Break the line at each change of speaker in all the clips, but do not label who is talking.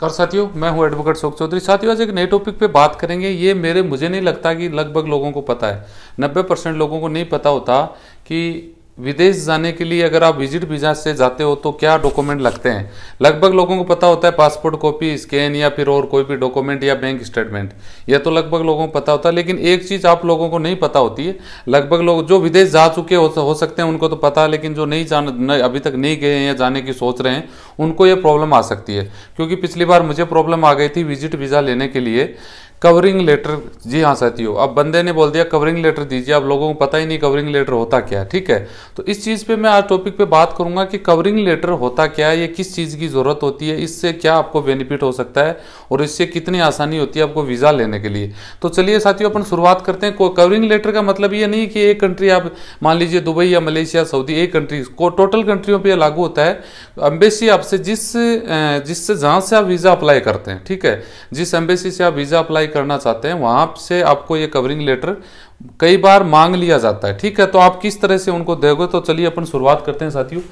कर साथियों मैं हूं एडवोकेट शोक चौधरी साथियों आज एक नए टॉपिक पे बात करेंगे ये मेरे मुझे नहीं लगता कि लगभग लोगों को पता है 90 परसेंट लोगों को नहीं पता होता कि विदेश जाने के लिए अगर आप विजिट वीज़ा से जाते हो तो क्या डॉक्यूमेंट लगते हैं लगभग लोगों को पता होता है पासपोर्ट कॉपी स्कैन या फिर और कोई भी डॉक्यूमेंट या बैंक स्टेटमेंट यह तो लगभग लोगों को पता होता है लेकिन एक चीज़ आप लोगों को नहीं पता होती है लगभग लोग जो विदेश जा चुके हो, हो सकते हैं उनको तो पता है लेकिन जो नहीं जान अभी तक नहीं गए हैं या जाने की सोच रहे हैं उनको यह प्रॉब्लम आ सकती है क्योंकि पिछली बार मुझे प्रॉब्लम आ गई थी विजिट वीज़ा लेने के लिए कवरिंग लेटर जी हाँ साथियों अब बंदे ने बोल दिया कवरिंग लेटर दीजिए अब लोगों को पता ही नहीं कवरिंग लेटर होता क्या है ठीक है तो इस चीज़ पे मैं आज टॉपिक पे बात करूंगा कि कवरिंग लेटर होता क्या है ये किस चीज़ की ज़रूरत होती है इससे क्या आपको बेनिफिट हो सकता है और इससे कितनी आसानी होती है आपको वीज़ा लेने के लिए तो चलिए साथियों अपन शुरुआत करते हैं कवरिंग लेटर का मतलब ये नहीं कि एक कंट्री आप मान लीजिए दुबई या मलेशिया सऊदी एक कंट्री को टोटल कंट्रियों पर लागू होता है एम्बेसी आपसे जिस जिससे जहाँ से आप वीज़ा अप्लाई करते हैं ठीक है जिस एम्बेसी से आप वीज़ा अप्लाई अप्लाई करना चाहते हैं वहां से आपको ये कवरिंग लेटर कई बार मांग लिया जाता है ठीक है तो आप किस तरह से उनको दोगे तो चलिए अपन शुरुआत करते हैं साथियों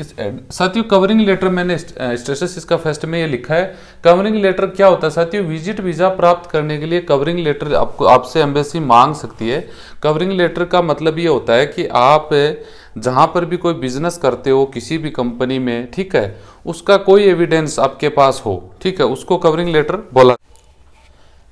इस साथियों कवरिंग लेटर मैंने स्टेटस इसका फर्स्ट में ये लिखा है कवरिंग लेटर क्या होता है साथियों विजिट वीज़ा प्राप्त करने के लिए कवरिंग लेटर आपको आपसे एम्बेसी मांग सकती है कवरिंग लेटर का मतलब ये होता है कि आप जहाँ पर भी कोई बिजनेस करते हो किसी भी कंपनी में ठीक है उसका कोई एविडेंस आपके पास हो ठीक है उसको कवरिंग लेटर बोला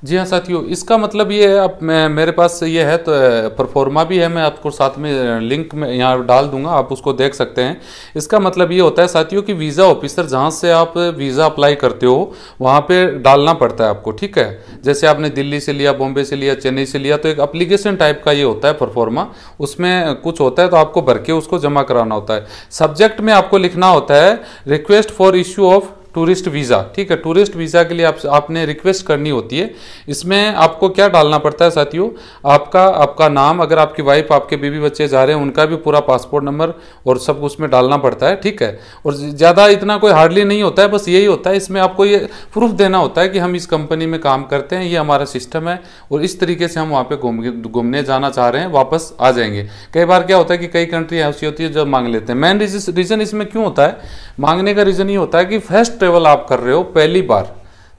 जी हाँ साथियों इसका मतलब ये है आप मैं मेरे पास ये है तो परफॉर्मा भी है मैं आपको साथ में लिंक में यहाँ डाल दूंगा आप उसको देख सकते हैं इसका मतलब ये होता है साथियों कि वीज़ा ऑफिसर जहाँ से आप वीज़ा अप्लाई करते हो वहाँ पे डालना पड़ता है आपको ठीक है जैसे आपने दिल्ली से लिया बॉम्बे से लिया चेन्नई से लिया तो एक अप्लीकेशन टाइप का ये होता है परफॉर्मा उसमें कुछ होता है तो आपको भर के उसको जमा कराना होता है सब्जेक्ट में आपको लिखना होता है request for issue of tourist visa ठीक है टूरिस्ट वीज़ा के लिए आप आपने रिक्वेस्ट करनी होती है इसमें आपको क्या डालना पड़ता है साथियों आपका आपका नाम अगर आपकी वाइफ आपके बीबी बच्चे जा रहे हैं उनका भी पूरा पासपोर्ट नंबर और सब उसमें डालना पड़ता है ठीक है और ज़्यादा इतना कोई हार्डली नहीं होता है बस यही होता है इसमें आपको ये प्रूफ देना होता है कि हम इस कंपनी में काम करते हैं ये हमारा सिस्टम है और इस तरीके से हम वहाँ पर घूमने जाना चाह रहे हैं वापस आ जाएंगे कई बार क्या होता है कि कई कंट्री ऐसी होती है जब मांग लेते हैं मेन रीज़न इसमें क्यों होता है मांगने का रीज़न ये होता है कि फर्स्ट ट्रेवल आप कर रहे हो पहली बार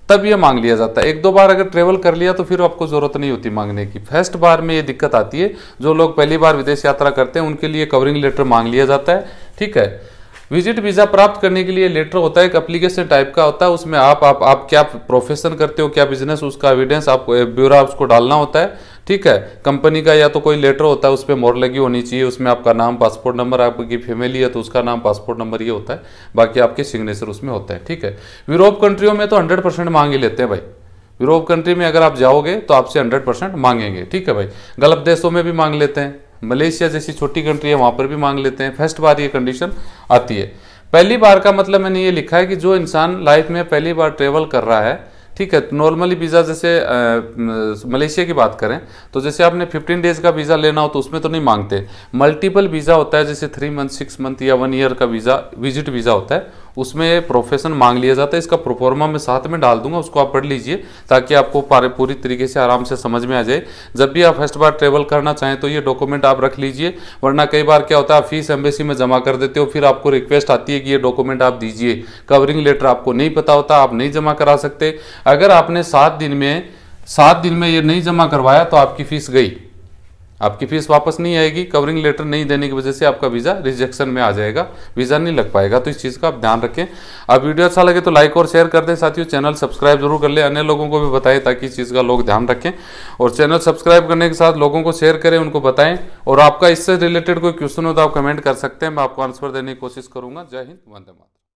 तब ये मांग लिया जाता है एक दो बार अगर ट्रेवल कर लिया तो फिर आपको ज़रूरत नहीं होती मांगने की फर्स्ट बार में ये दिक्कत आती है जो लोग पहली बार विदेश यात्रा करते हैं उनके लिए कवरिंग लेटर मांग लिया जाता है ठीक है विजिट वीज़ा प्राप्त करने के लिए लेटर होता है एक अप्लीकेशन टाइप का होता है उसमें आप आप आप क्या प्रोफेशन करते हो क्या बिजनेस उसका एविडेंस आपको ब्यूरा उसको डालना होता है ठीक है कंपनी का या तो कोई लेटर होता है उस पर मोर लगी होनी चाहिए उसमें आपका नाम पासपोर्ट नंबर आपकी फैमिली है तो उसका नाम पासपोर्ट नंबर ये होता है बाकी आपके सिग्नेचर उसमें होता है ठीक है यूरोप कंट्रियों में तो हंड्रेड परसेंट मांग ही लेते हैं भाई यूरोप कंट्री में अगर आप जाओगे तो आपसे हंड्रेड परसेंट मांगेंगे ठीक है भाई गलत देशों में भी मांग लेते हैं मलेशिया जैसी छोटी कंट्री है वहां पर भी मांग लेते हैं फर्स्ट बार ये कंडीशन आती है पहली बार का मतलब मैंने ये लिखा है कि जो इंसान लाइफ में पहली बार ट्रेवल कर रहा है ठीक है नॉर्मली वीज़ा जैसे मलेशिया की बात करें तो जैसे आपने 15 डेज़ का वीज़ा लेना हो तो उसमें तो नहीं मांगते मल्टीपल वीज़ा होता है जैसे थ्री मंथ सिक्स मंथ या वन ईयर का वीज़ा विजिट वीज़ा होता है उसमें प्रोफेशन मांग लिया जाता है इसका प्रोफॉर्मा मैं साथ में डाल दूंगा उसको आप पढ़ लीजिए ताकि आपको पारे पूरी तरीके से आराम से समझ में आ जाए जब भी आप फर्स्ट बार ट्रेवल करना चाहें तो ये डॉक्यूमेंट आप रख लीजिए वरना कई बार क्या होता है फीस एम्बेसी में जमा कर देते हो फिर आपको रिक्वेस्ट आती है कि ये डॉक्यूमेंट आप दीजिए कवरिंग लेटर आपको नहीं पता होता आप नहीं जमा करा सकते अगर आपने सात दिन में सात दिन में ये नहीं जमा करवाया तो आपकी फीस गई आपकी फीस वापस नहीं आएगी कवरिंग लेटर नहीं देने की वजह से आपका वीज़ा रिजेक्शन में आ जाएगा वीज़ा नहीं लग पाएगा तो इस चीज़ का आप ध्यान रखें अब वीडियो अच्छा लगे तो लाइक और शेयर कर दें साथियों चैनल सब्सक्राइब जरूर कर लें अन्य लोगों को भी बताएं ताकि इस चीज़ का लोग ध्यान रखें और चैनल सब्सक्राइब करने के साथ लोगों को शेयर करें उनको बताएं और आपका इससे रिलेटेड कोई क्वेश्चन हो तो आप कमेंट कर सकते हैं मैं आपको आंसर देने की कोशिश करूँगा जय हिंद वंदे मातरम